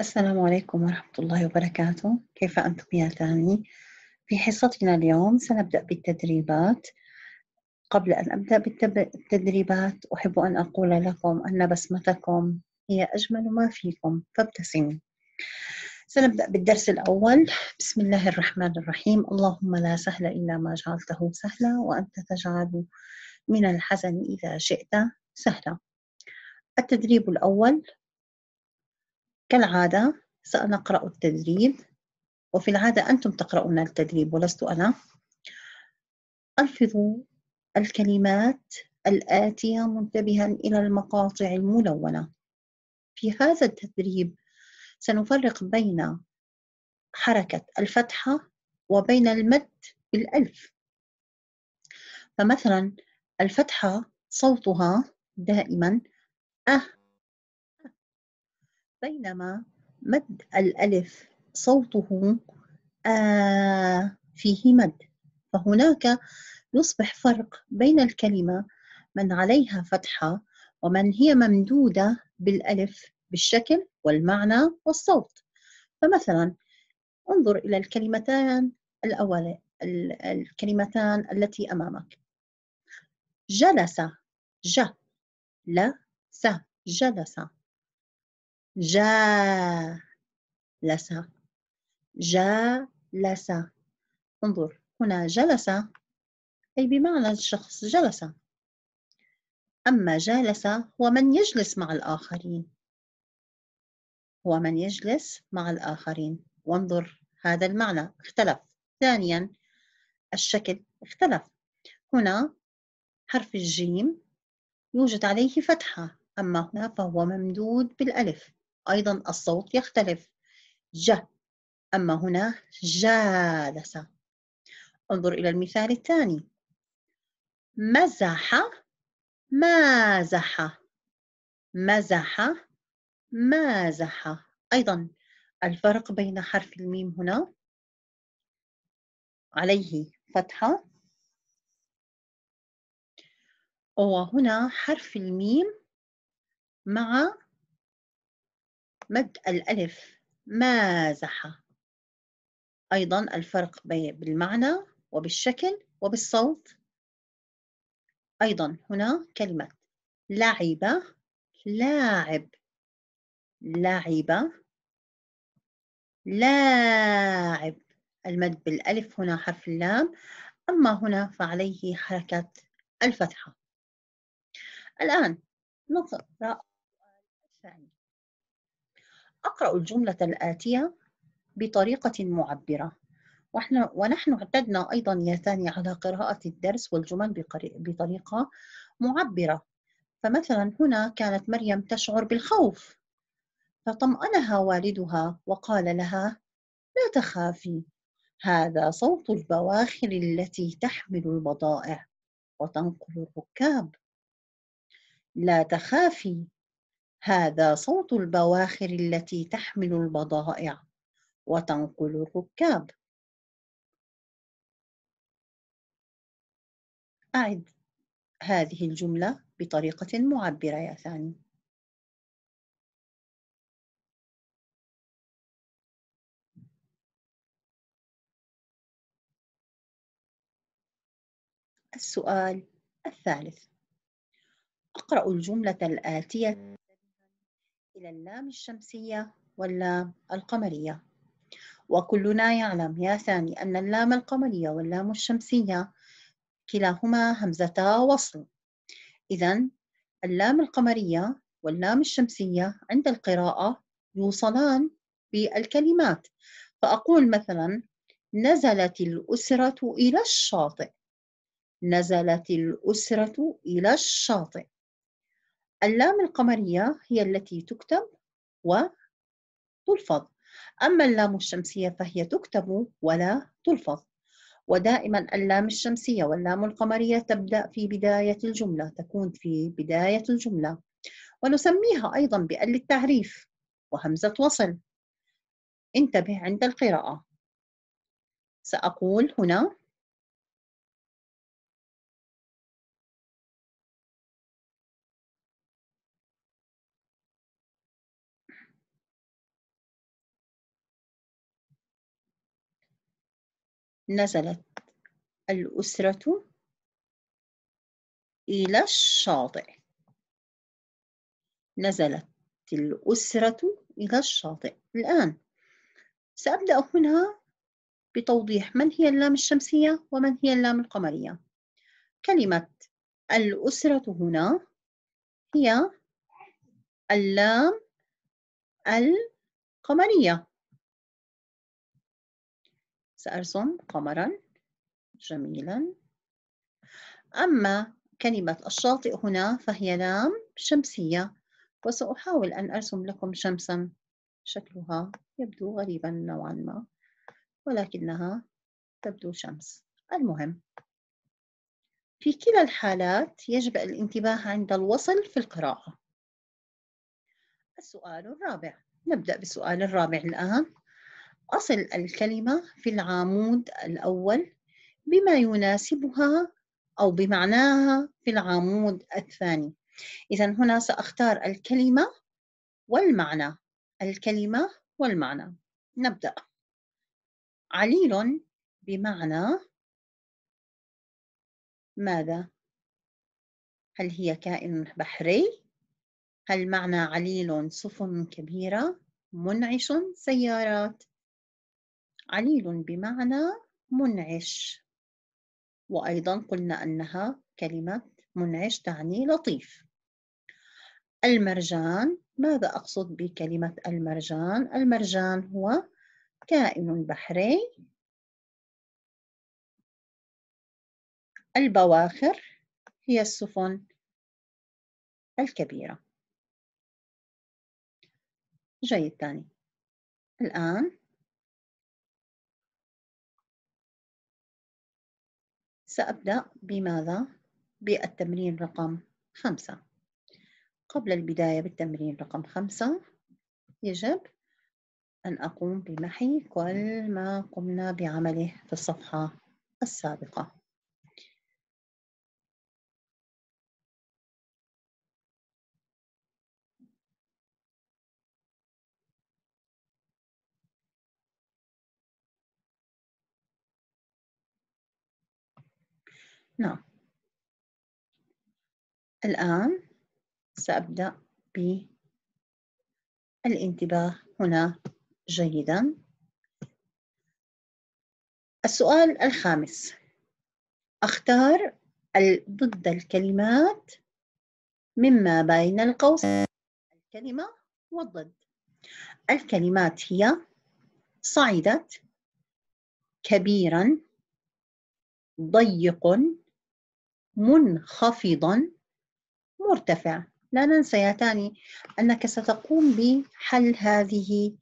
السلام عليكم ورحمة الله وبركاته كيف أنتم يا تاني؟ في حصتنا اليوم سنبدأ بالتدريبات قبل أن أبدأ بالتدريبات أحب أن أقول لكم أن بسمتكم هي أجمل ما فيكم فابتسموا سنبدأ بالدرس الأول بسم الله الرحمن الرحيم اللهم لا سهل إلا ما جعلته سهلا وأنت تجعل من الحزن إذا شئت سهلا التدريب الأول كالعادة سنقرأ التدريب وفي العادة أنتم تقرؤون التدريب ولست أنا ألفظوا الكلمات الآتية منتبها إلى المقاطع الملونة في هذا التدريب سنفرق بين حركة الفتحة وبين المد بالألف فمثلا الفتحة صوتها دائما أه بينما مد الألف صوته آه، فيه مد فهناك يصبح فرق بين الكلمة من عليها فتحة ومن هي ممدودة بالألف بالشكل والمعنى والصوت فمثلا انظر إلى الكلمتان الأولى الكلمتان التي أمامك جلس ج ل س جلس جالس جالس انظر هنا جلس أي بمعنى الشخص جلس أما جالس هو من يجلس مع الآخرين هو من يجلس مع الآخرين وانظر هذا المعنى اختلف ثانيا الشكل اختلف هنا حرف الجيم يوجد عليه فتحة أما هنا فهو ممدود بالألف أيضا الصوت يختلف ج أما هنا جالس انظر إلى المثال الثاني مزح مازح مزح مازح أيضا الفرق بين حرف الميم هنا عليه فتحة وهنا حرف الميم مع مد الألف مازح أيضا الفرق بالمعنى وبالشكل وبالصوت أيضا هنا كلمة لعبة لاعب لعبة لاعب المد بالألف هنا حرف اللام أما هنا فعليه حركة الفتحة الآن نقرأ الفعل أقرأ الجملة الآتية بطريقة معبرة ونحن, ونحن اعتدنا أيضا يا ثاني على قراءة الدرس والجمل بطريقة معبرة فمثلا هنا كانت مريم تشعر بالخوف فطمأنها والدها وقال لها لا تخافي هذا صوت البواخر التي تحمل البضائع وتنقل الركاب لا تخافي هذا صوت البواخر التي تحمل البضائع وتنقل الركاب أعد هذه الجملة بطريقة معبرة يا ثاني السؤال الثالث أقرأ الجملة الآتية إلى اللام الشمسية واللام القمرية وكلنا يعلم يا ثاني أن اللام القمرية واللام الشمسية كلاهما همزتا وصل إذا اللام القمرية واللام الشمسية عند القراءة يوصلان بالكلمات فأقول مثلا نزلت الأسرة إلى الشاطئ نزلت الأسرة إلى الشاطئ اللام القمرية هي التي تكتب وتلفظ أما اللام الشمسية فهي تكتب ولا تلفظ ودائما اللام الشمسية واللام القمرية تبدأ في بداية الجملة تكون في بداية الجملة ونسميها أيضا بأل التعريف وهمزة وصل انتبه عند القراءة سأقول هنا نزلت الأسرة إلى الشاطئ نزلت الأسرة إلى الشاطئ الآن سأبدأ هنا بتوضيح من هي اللام الشمسية ومن هي اللام القمرية كلمة الأسرة هنا هي اللام القمرية سأرسم قمرا جميلا أما كلمة الشاطئ هنا فهي لام شمسية وسأحاول أن أرسم لكم شمسا شكلها يبدو غريبا نوعا ما ولكنها تبدو شمس المهم في كلا الحالات يجب الانتباه عند الوصل في القراءة السؤال الرابع نبدأ بالسؤال الرابع الآن أصل الكلمة في العمود الأول بما يناسبها أو بمعناها في العمود الثاني إذا هنا سأختار الكلمة والمعنى الكلمة والمعنى نبدأ عليل بمعنى ماذا؟ هل هي كائن بحري؟ هل معنى عليل سفن كبيرة؟ منعش سيارات عليل بمعنى منعش وأيضا قلنا أنها كلمة منعش تعني لطيف المرجان ماذا أقصد بكلمة المرجان؟ المرجان هو كائن بحري البواخر هي السفن الكبيرة جيد تاني الآن سأبدأ بماذا؟ بالتمرين رقم خمسة قبل البداية بالتمرين رقم خمسة يجب أن أقوم بمحي كل ما قمنا بعمله في الصفحة السابقة نعم الآن سأبدأ بالانتباه هنا جيدا السؤال الخامس اختار ضد الكلمات مما بين القوسين الكلمة والضد الكلمات هي صعدت كبيرا ضيق منخفضا مرتفع لا ننسى يا تاني أنك ستقوم بحل هذه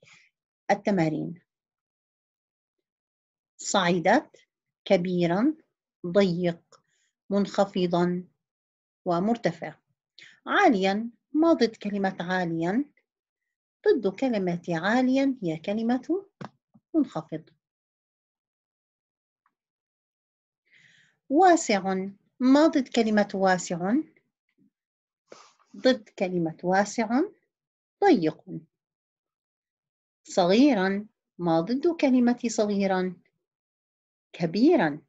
التمارين صعدت كبيرا ضيق منخفضا ومرتفع عاليا ما ضد كلمة عاليا ضد كلمة عاليا هي كلمة منخفض واسع ما ضد كلمة واسع ضد كلمة واسع ضيق صغيرا ما ضد كلمة صغيرا كبيرا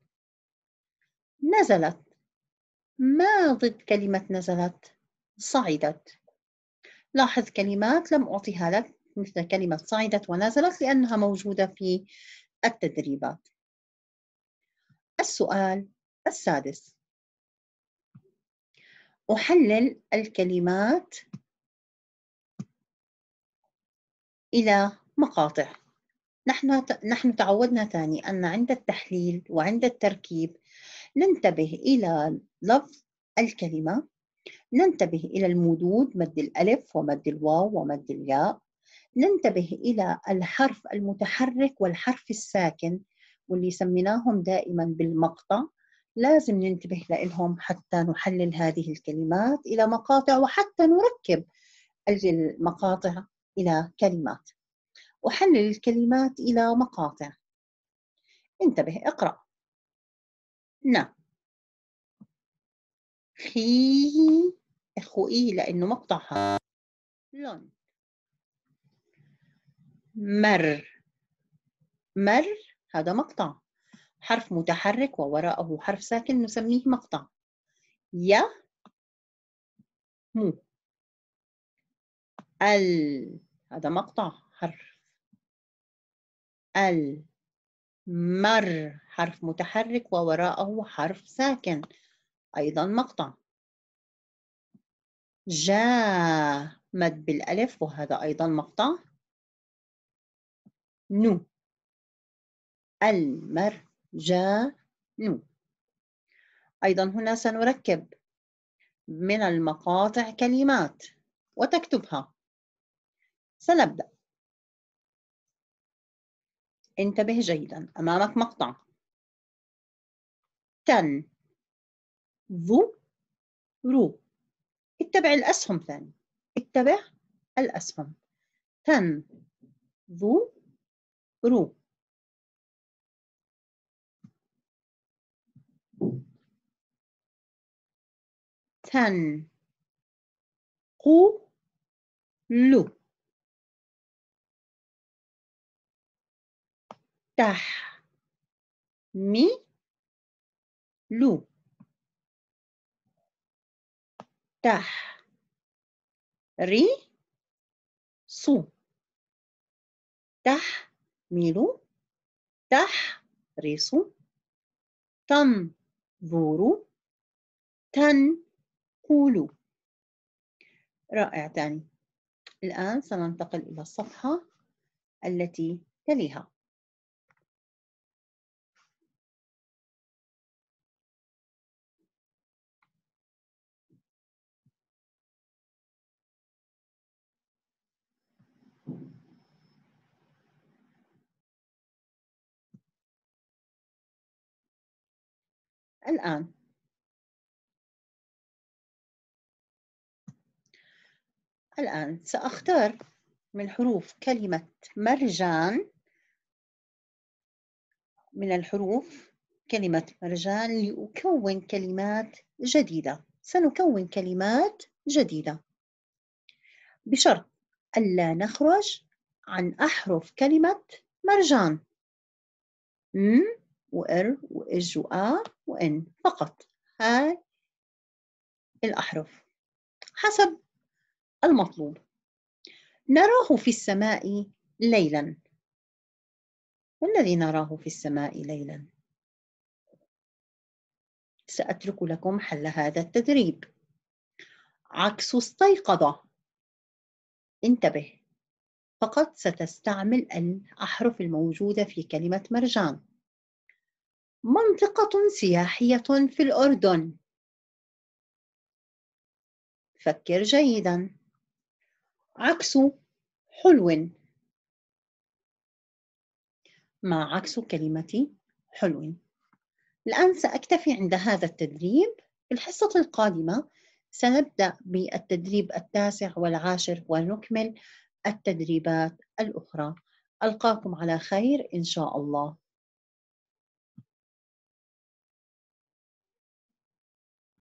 نزلت ما ضد كلمة نزلت صعدت لاحظ كلمات لم أعطيها لك مثل كلمة صعدت ونزلت لأنها موجودة في التدريبات السؤال السادس أحلل الكلمات إلى مقاطع نحن نحن تعودنا ثاني أن عند التحليل وعند التركيب ننتبه إلى لفظ الكلمة ننتبه إلى المدود مد الألف ومد الواو ومد الياء ننتبه إلى الحرف المتحرك والحرف الساكن واللي سميناهم دائما بالمقطع لازم ننتبه لهم حتى نحلل هذه الكلمات إلى مقاطع وحتى نركب المقاطع إلى كلمات أحلل الكلمات إلى مقاطع انتبه اقرأ نا نعم. خي اخو اي لانه مقطعها لون مر مر هذا مقطع حرف متحرك ووراءه حرف ساكن نسميه مقطع يا مو ال هذا مقطع حرف ال مر حرف متحرك ووراءه حرف ساكن أيضا مقطع جا مد بالألف وهذا أيضا مقطع نو المر جانب أيضا هنا سنركب من المقاطع كلمات وتكتبها سنبدأ انتبه جيدا أمامك مقطع تن ذو رو اتبع الأسهم ثاني اتبع الأسهم تن ذو رو قل تحمل تحرص تحمل تحرص تنظر تنظر قولوا رائع تاني الآن سننتقل إلى الصفحة التي تليها الآن الآن سأختار من حروف كلمة مرجان من الحروف كلمة مرجان لأكون كلمات جديدة سنكون كلمات جديدة بشرط ألا نخرج عن أحرف كلمة مرجان م وإر وإج وآ وإن فقط هاي الأحرف حسب المطلوب نراه في السماء ليلا والذي نراه في السماء ليلا سأترك لكم حل هذا التدريب عكس استيقظ انتبه فقط ستستعمل الأحرف الموجودة في كلمة مرجان منطقة سياحية في الأردن فكر جيداً عكس حلو ما عكس كلمة حلو الآن سأكتفي عند هذا التدريب في الحصة القادمة سنبدأ بالتدريب التاسع والعاشر ونكمل التدريبات الأخرى ألقاكم على خير إن شاء الله